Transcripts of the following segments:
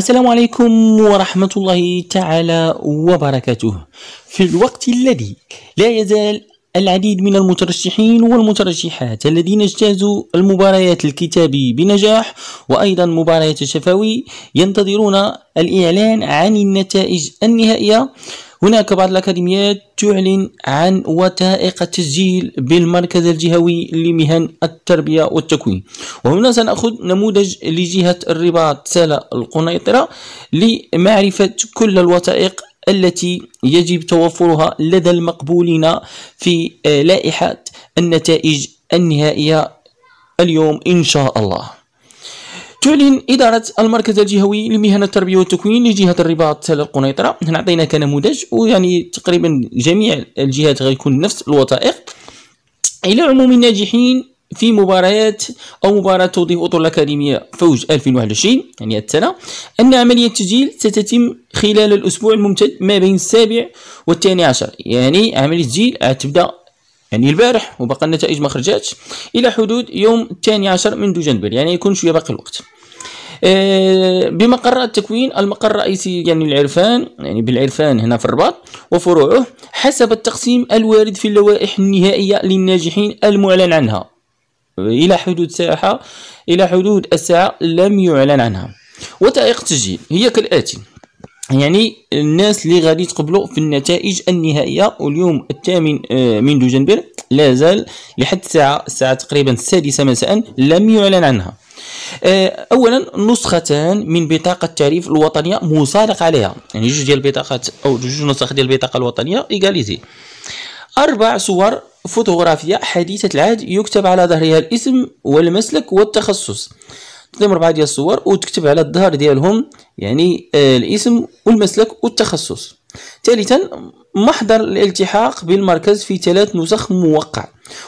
السلام عليكم ورحمة الله تعالى وبركاته في الوقت الذي لا يزال العديد من المترشحين والمترشحات الذين اجتازوا المباريات الكتابي بنجاح وأيضا مباريات الشفوي ينتظرون الإعلان عن النتائج النهائية هناك بعض الأكاديميات تعلن عن وثائق التسجيل بالمركز الجهوي لمهن التربية والتكوين وهنا سنأخذ نموذج لجهة الرباط سالة القنيطرة لمعرفة كل الوثائق التي يجب توفرها لدى المقبولين في آه، لائحة النتائج النهائية اليوم إن شاء الله تعلن إدارة المركز الجهوي لمهن التربية والتكوين لجهة الرباط القنيطرة هنا عطينا كنموذج ويعني تقريبا جميع الجهات غيكون نفس الوثائق إلى عموم الناجحين في مباريات أو مباراة توظيف أطول الأكاديمية فوج 2021 يعني السنة أن عملية التسجيل ستتم خلال الأسبوع الممتد ما بين السابع والثاني عشر يعني عملية التسجيل تبدأ يعني البارح وبقى النتائج ما خرجاتش الى حدود يوم الثاني عشر من دجنبر يعني يكون شويه باقي الوقت آه، بمقر التكوين المقر الرئيسي يعني العرفان يعني بالعرفان هنا في الرباط وفروعه حسب التقسيم الوارد في اللوائح النهائية للناجحين المعلن عنها إلى حدود ساعة إلى حدود الساعة لم يعلن عنها وثائق التسجيل هي كالآتي يعني الناس اللي غادي تقبلوا في النتائج النهائيه واليوم الثامن آه، من دجنبر لا زال لحد الساعه الساعه تقريبا السادسه مساء لم يعلن عنها آه، اولا نسختان من بطاقه التعريف الوطنيه مصادق عليها يعني جوج ديال البطاقات او جوج نسخ ديال البطاقه الوطنيه ايغاليتي اربع صور فوتوغرافيه حديثه العهد يكتب على ظهرها الاسم والمسلك والتخصص تلم ربعه ديال الصور وتكتب على الظهر ديالهم يعني آه، الاسم والمسلك والتخصص ثالثا محضر الالتحاق بالمركز في ثلاث نسخ موقع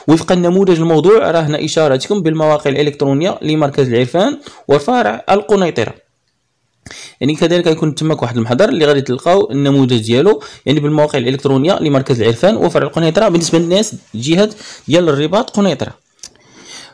وفق النموذج الموضوع راه هنا اشارتكم بالمواقع الالكترونيه لمركز العرفان وفرع القنيطره يعني كذلك غيكون تماك واحد المحضر اللي غادي تلقاو النموذج ديالو يعني بالمواقع الالكترونيه لمركز العرفان وفرع القنيطره بالنسبه للناس جهه ديال الرباط قنيطره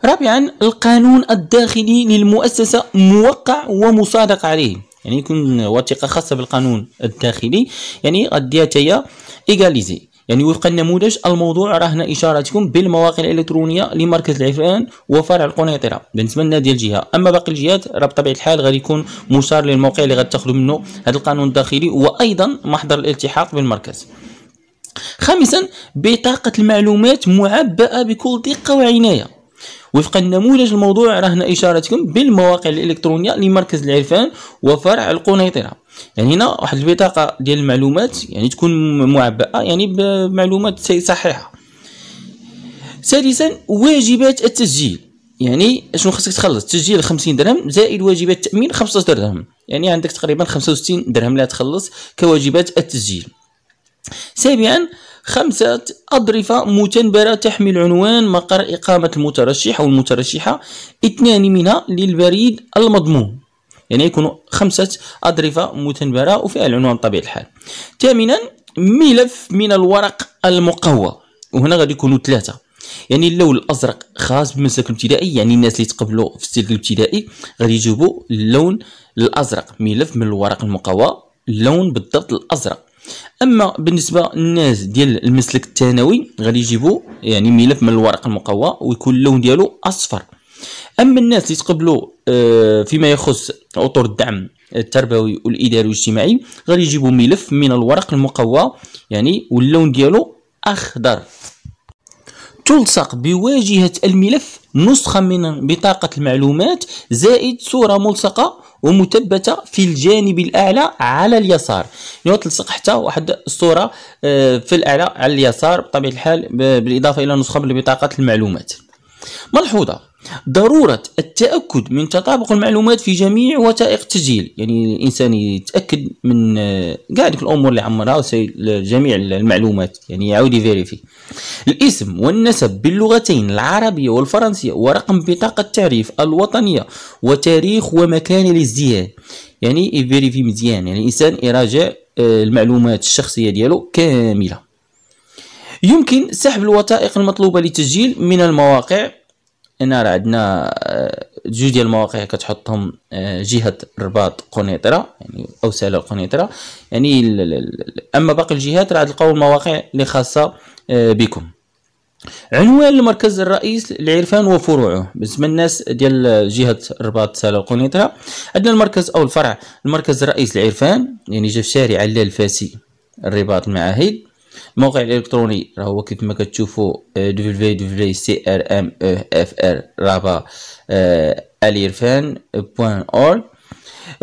رابعا القانون الداخلي للمؤسسة موقع ومصادق عليه يعني يكون وثيقة خاصة بالقانون الداخلي يعني قد ياتي إيجاليزي يعني وفق النموذج الموضوع رهن اشارتكم بالمواقع الالكترونيه لمركز العفان وفرع القنيطره بالنسبه لنا ديال الجهه اما باقي الجهات راه بطبيعه الحال غادي يكون مشار للموقع اللي غتاخذوا منه هذا القانون الداخلي وايضا محضر الالتحاق بالمركز خامسا بطاقه المعلومات معبأه بكل دقه وعنايه وفق النموذج الموضوع رهن إشارتكم بالمواقع الإلكترونية لمركز العرفان وفرع القنيطرة يعني هنا واحد البطاقة ديال المعلومات يعني تكون معبأة يعني بمعلومات صحيحة سادسا واجبات التسجيل يعني شنو خصك تخلص تسجيل 50 درهم زائد واجبات التامين 15 درهم يعني عندك تقريبا 65 درهم لا تخلص كواجبات التسجيل سابعا خمسة أضرفة متنبرة تحمل عنوان مقر إقامة المترشح أو المترشحة اثنان منها للبريد المضمون يعني يكون خمسة أضرفة متنبرة وفيها العنوان بطبيعة الحال ثامنا ملف من الورق المقوى وهنا غادي يكونوا ثلاثة يعني اللون الازرق خاص بالمسلك الابتدائي يعني الناس اللي تقبلوا في السلك الابتدائي غادي يجيبوا اللون الازرق ملف من الورق المقوى اللون بالضبط الازرق اما بالنسبه للناس ديال المسلك الثانوي غادي يجيبوا يعني ملف من الورق المقوى ويكون اللون ديالو اصفر اما الناس اللي تقبلوا آه، فيما يخص اطر الدعم التربوي والاداري والاجتماعي غادي يجيبوا ملف من الورق المقوى يعني واللون ديالو اخضر تلصق بواجهه الملف نسخة من بطاقة المعلومات زائد صورة ملصقة ومثبتة في الجانب الأعلى على اليسار يعني تلصق حتى واحد الصورة آه، في الأعلى على اليسار بطبيعة الحال بالإضافة إلى نسخة من بطاقة المعلومات ملحوظة ضرورة التأكد من تطابق المعلومات في جميع وثائق التسجيل يعني الإنسان يتأكد من كاع آه، ديك الأمور اللي عمرها جميع المعلومات يعني يعاود يفيريفي الاسم والنسب باللغتين العربية والفرنسية ورقم بطاقة التعريف الوطنية وتاريخ ومكان الازدياد يعني يفيريفي مزيان يعني الإنسان يراجع آه، المعلومات الشخصية ديالو كاملة يمكن سحب الوثائق المطلوبة للتسجيل من المواقع هنا راه عندنا آه، جوج ديال المواقع كتحطهم آه، جهه الرباط قنيطره يعني او سالة قنيطره يعني اما باقي الجهات راه تلقاو المواقع اللي خاصه آه، بكم عنوان المركز الرئيس للعرفان وفروعه بالنسبه للناس ديال جهه الرباط سالا قنيطره عندنا المركز او الفرع المركز الرئيس للعرفان يعني جا في شارع علال الفاسي الرباط المعاهد الموقع الالكتروني راهو ما كتشوفوا آه، www.crmefr.org آه،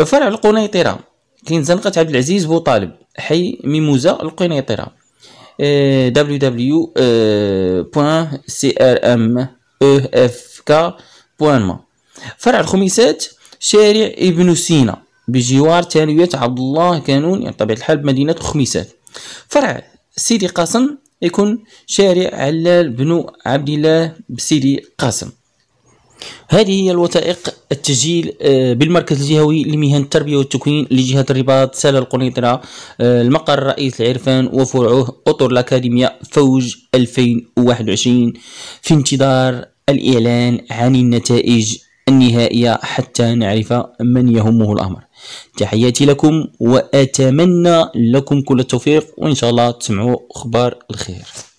فرع القنيطره كاين زنقه عبد العزيز بوطالب حي ميموزه القنيطره آه، www.crmefk.ma فرع الخميسات شارع ابن سينا بجوار ثانوية عبد الله كانون يعني طبيعه الحال بمدينة الخميسات فرع سيدي قاسم يكون شارع علال بن عبد الله بسيدي قاسم هذه هي الوثائق التسجيل آه، بالمركز الجهوي لمهن التربيه والتكوين لجهه الرباط ساله القنيطره آه، المقر رئيس العرفان وفرعه اطر الاكاديميه فوج 2021 في انتظار الاعلان عن النتائج النهائيه حتى نعرف من يهمه الامر تحياتي لكم واتمنى لكم كل التوفيق وان شاء الله تسمعوا اخبار الخير